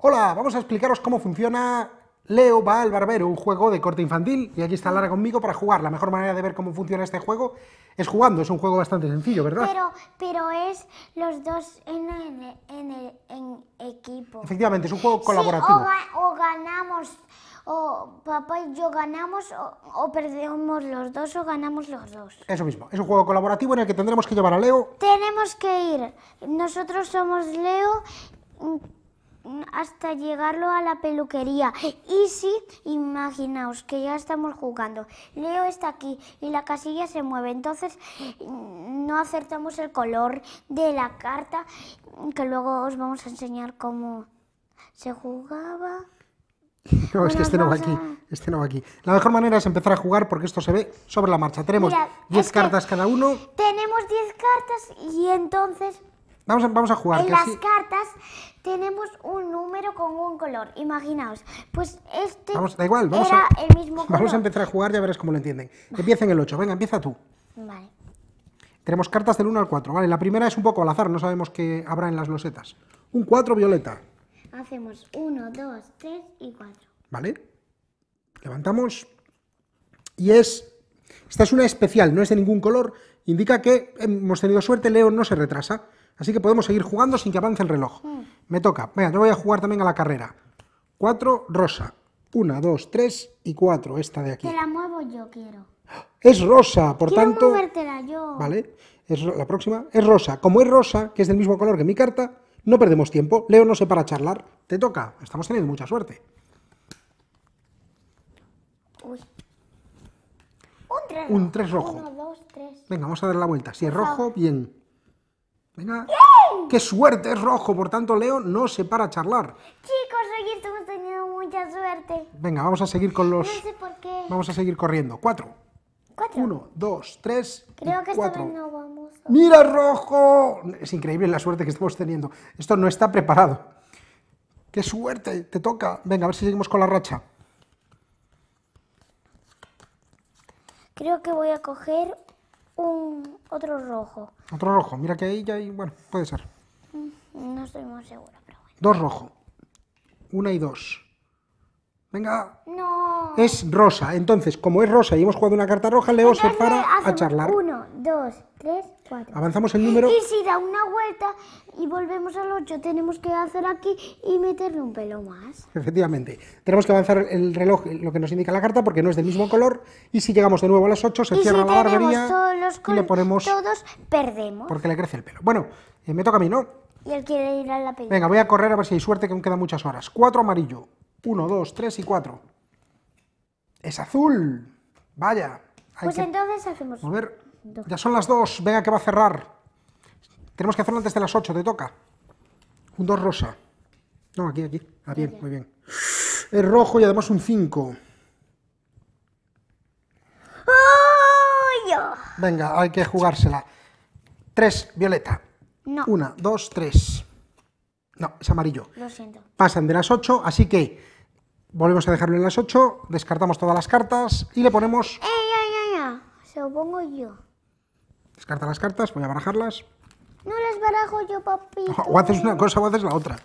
Hola, vamos a explicaros cómo funciona Leo va al barbero, un juego de corte infantil, y aquí está Lara conmigo para jugar. La mejor manera de ver cómo funciona este juego es jugando, es un juego bastante sencillo, ¿verdad? Pero, es los dos en, equipo. Efectivamente, es un juego colaborativo. o, o, ganamos, o papá y yo ganamos, o, o, perdemos los dos, o ganamos los dos. Eso mismo, es un juego colaborativo en el que tendremos que llevar a Leo. Tenemos que ir, nosotros somos Leo hasta llegarlo a la peluquería. Y si, imaginaos que ya estamos jugando, Leo está aquí y la casilla se mueve, entonces no acertamos el color de la carta, que luego os vamos a enseñar cómo se jugaba. No, es que este no va aquí, este no va aquí. La mejor manera es empezar a jugar porque esto se ve sobre la marcha. Tenemos 10 cartas cada uno. Tenemos 10 cartas y entonces Vamos a, jugar. En las cartas tenemos un número con un color. Imaginaos. Pues este vamos, igual, vamos era el mismo color. Vamos a empezar a jugar, ya verás cómo lo entienden. Empieza en el 8. Venga, empieza tú. Vale. Tenemos cartas del 1 al 4. Vale, la primera es un poco al azar. No sabemos qué habrá en las losetas. Un 4 violeta. Hacemos 1, 2, 3 y 4. Vale. Levantamos. Y es... Esta es una especial, no es de ningún color. Indica que hemos tenido suerte, Leo no se retrasa. Así que podemos seguir jugando sin que avance el reloj. Mm. Me toca. Venga, yo voy a jugar también a la carrera. Cuatro, rosa. Una, dos, tres y cuatro. esta de aquí. Te la muevo yo, quiero. Es rosa, por quiero tanto... la yo. Vale. Es la próxima es rosa. Como es rosa, que es del mismo color que mi carta, no perdemos tiempo. Leo no sé para charlar. Te toca. Estamos teniendo mucha suerte. Uy. Un rojo. Un tres rojo. Venga, vamos a dar la vuelta. Si es rojo, bien. ¡Qué suerte! Es rojo, por tanto Leo no se para a charlar. Chicos, hoy estamos teniendo mucha suerte. Venga, vamos a seguir con los... No sé por qué. Vamos a seguir corriendo. Cuatro. Uno, dos, tres, Creo que no vamos. A... ¡Mira, rojo! Es increíble la suerte que estamos teniendo. Esto no está preparado. ¡Qué suerte! Te toca. Venga, a ver si seguimos con la racha. Creo que voy a coger un otro rojo. Otro rojo, mira que ahí ya hay, bueno, puede ser. Mm, no estoy muy segura, pero bueno. Dos rojos Una y dos. Venga. No, es rosa. Entonces, como es rosa y hemos jugado una carta roja, Leo se para a charlar. Uno, dos, tres, cuatro. Avanzamos el número. Y si da una vuelta y volvemos al 8, tenemos que hacer aquí y meterle un pelo más. Efectivamente. Tenemos que avanzar el reloj, lo que nos indica la carta, porque no es del mismo color. Y si llegamos de nuevo a las 8, se cierra la barbería todos los y le ponemos... Todos perdemos. Porque le crece el pelo. Bueno, eh, me toca a mí, ¿no? Y él quiere ir a la Venga, voy a correr a ver si hay suerte, que aún quedan muchas horas. Cuatro amarillo. Uno, dos, tres y cuatro. Es azul. Vaya. pues entonces hacemos... ver. Ya son las dos. Venga, que va a cerrar. Tenemos que hacerlo antes de las 8. Te toca. Un 2 rosa. No, aquí, aquí. Ah, bien, muy bien. Es rojo y además un 5. Venga, hay que jugársela. 3, violeta. No. 1, 2, 3. No, es amarillo. Lo siento. Pasan de las 8, así que Volvemos a dejarlo en las 8, descartamos todas las cartas y le ponemos... ¡Ey, eh, ya, ya, Se lo pongo yo. Descarta las cartas, voy a barajarlas. No las barajo yo, papi. O haces una cosa o haces la otra.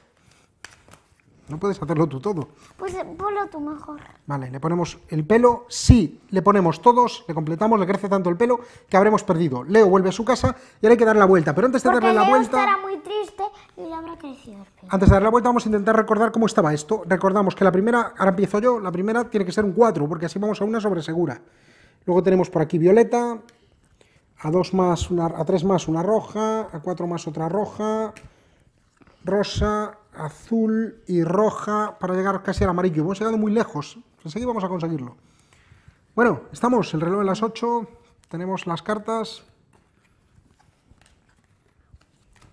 No puedes hacerlo tú todo. Pues eh, ponlo tú mejor. Vale, le ponemos el pelo, sí, le ponemos todos, le completamos, le crece tanto el pelo que habremos perdido. Leo vuelve a su casa y ahora hay que dar la vuelta, pero antes de darle la vuelta... estará muy triste Antes de darle la vuelta vamos a intentar recordar cómo estaba esto. Recordamos que la primera, ahora empiezo yo, la primera tiene que ser un 4, porque así vamos a una sobresegura. Luego tenemos por aquí violeta, a dos más, una, a tres más una roja, a cuatro más otra roja, rosa, azul y roja para llegar casi al amarillo. Hemos llegado muy lejos. Enseguida vamos a conseguirlo. Bueno, estamos. El reloj en las 8. Tenemos las cartas.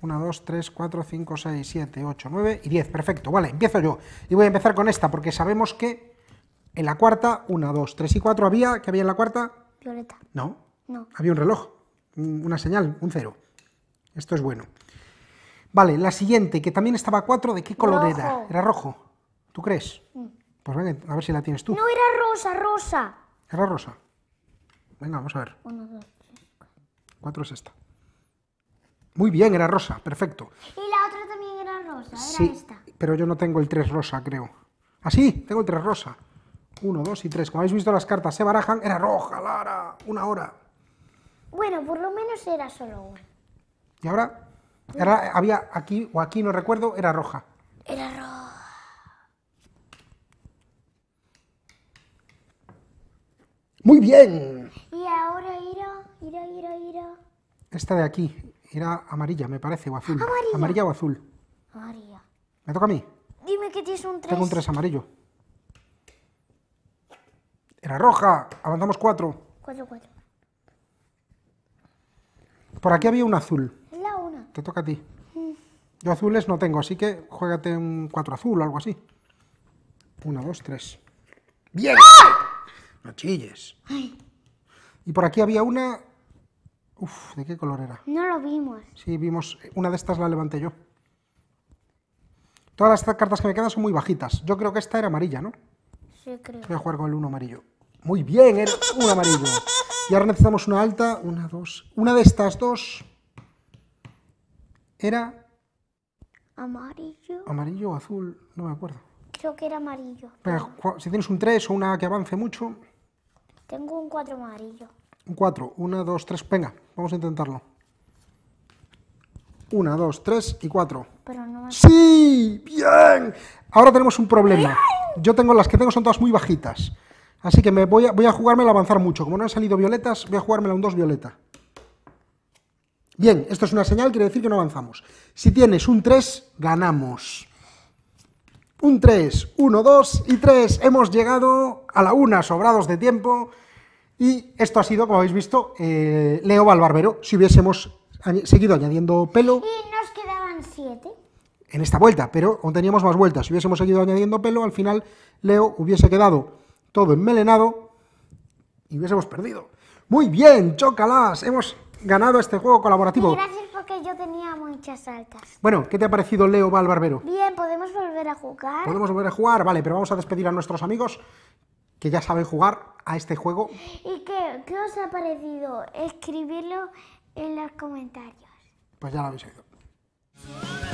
1, 2, 3, 4, 5, 6, 7, 8, 9 y 10. Perfecto. Vale, empiezo yo. Y voy a empezar con esta porque sabemos que en la cuarta, 1, 2, 3 y 4 había. ¿Qué había en la cuarta? Violeta. No. No. Había un reloj. Una señal, un cero. Esto es bueno. Vale, la siguiente, que también estaba cuatro, ¿de qué color era? Era rojo. ¿Tú crees? Mm. Pues venga, a ver si la tienes tú. No, era rosa, rosa. Era rosa. Venga, vamos a ver. cuatro Cuatro es esta. Muy bien, era rosa, perfecto. Y la otra también era rosa, era sí, esta. Pero yo no tengo el 3 rosa, creo. Ah, sí, tengo el tres rosa. Uno, dos y tres. Como habéis visto, las cartas se barajan. Era roja, Lara. Una hora. Bueno, por lo menos era solo una. ¿Y ahora? Era, había aquí o aquí, no recuerdo, era roja. Era roja. Muy bien. Y ahora ira, ira, ira, ira. Esta de aquí era amarilla, me parece, o azul. Amarilla. o azul. Amarilla. ¿Me toca a mí? Dime que tienes un 3. Tengo un 3 amarillo. Era roja. Avanzamos 4. 4, 4. Por aquí había un azul toca a ti. Yo azules no tengo, así que juégate un 4 azul o algo así. 1, dos, tres. ¡Bien! No chilles. Y por aquí había una... Uf, ¿de qué color era? No lo vimos. Sí, vimos... Una de estas la levanté yo. Todas las cartas que me quedan son muy bajitas. Yo creo que esta era amarilla, ¿no? Sí, creo. Voy a jugar con el 1 amarillo. Muy bien, era un amarillo. Y ahora necesitamos una alta, una, dos... Una de estas dos... Era... Amarillo. Amarillo o azul, no me acuerdo. Creo que era amarillo. si tienes un 3 o una que avance mucho. Tengo un 4 amarillo. Un 4, 1, 2, 3, venga, vamos a intentarlo. 1, 2, 3 y 4. Pero ¡Sí! ¡Bien! Ahora tenemos un problema. Yo tengo las que tengo son todas muy bajitas. Así que me voy a, voy a jugármela avanzar mucho. Como no han salido violetas, voy a jugármela un 2 violeta. Bien, esto es una señal, quiere decir que no avanzamos. Si tienes un 3, ganamos. Un 3, 1, 2 y 3. Hemos llegado a la 1, sobrados de tiempo. Y esto ha sido, como habéis visto, eh, Leo Valbarbero. Si hubiésemos seguido añadiendo pelo... Y nos quedaban 7. En esta vuelta, pero aún teníamos más vueltas. Si hubiésemos seguido añadiendo pelo, al final Leo hubiese quedado todo enmelenado y hubiésemos perdido. Muy bien, chocalas Hemos ganado este juego colaborativo. Gracias porque yo tenía muchas altas. Bueno, ¿qué te ha parecido Leo Valbarbero? Bien, podemos volver a jugar. Podemos volver a jugar, vale, pero vamos a despedir a nuestros amigos que ya saben jugar a este juego. ¿Y qué, qué os ha parecido? Escribirlo en los comentarios. Pues ya lo habéis oído.